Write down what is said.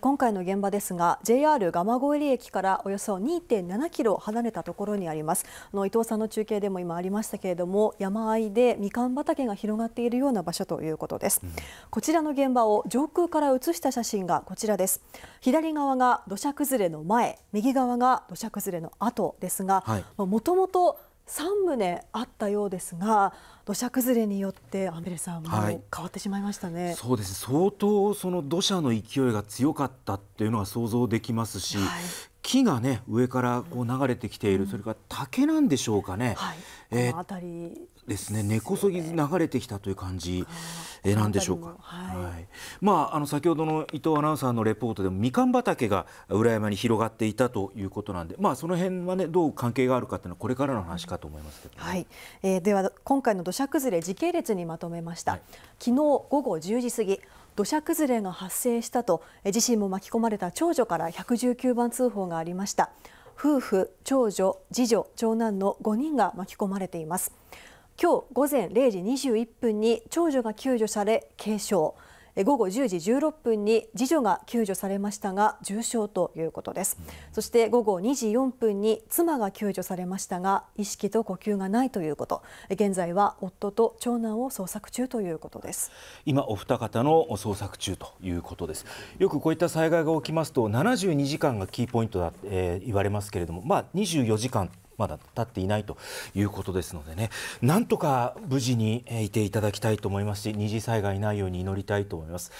今回の現場ですが JR 蒲越駅からおよそ2.7キロ離れたところにありますあの伊藤さんの中継でも今ありましたけれども山あいでみかん畑が広がっているような場所ということです、うん、こちらの現場を上空から写した写真がこちらです左側が土砂崩れの前右側が土砂崩れの後ですがもともと3棟あったようですが土砂崩れによってアンベレさん、も変わってしまいましたねそうです相当その土砂の勢いが強かったっていうのは想像できますし、はい、木がね上からこう流れてきている、うん、それから竹なんでしょうかね、はい、辺りですね根こそぎ流れてきたという感じ、えなんでしょうか、はい、はい、まああの先ほどの伊藤アナウンサーのレポートでもみかん畑が裏山に広がっていたということなんでまあその辺はねどう関係があるかっていうのはこれからの話かと思いますけど、ね、はい、えー、では今回の土砂崩れ時系列にまとめました、はい、昨日午後10時過ぎ土砂崩れが発生したと自身も巻き込まれた長女から119番通報がありました夫婦長女次女長男の5人が巻き込まれています今日午前0時21分に長女が救助され軽傷午後10時16分に次女が救助されましたが重傷ということです、そして午後2時4分に妻が救助されましたが意識と呼吸がないということ現在は夫と長男を捜索中ということです今お二方の捜索中ということですよくこういった災害が起きますと72時間がキーポイントだ、えー、言われますけれどもまあ24時間まだ立っていないということですのでねなんとか無事にいていただきたいと思いますし二次災害ないように祈りたいと思います。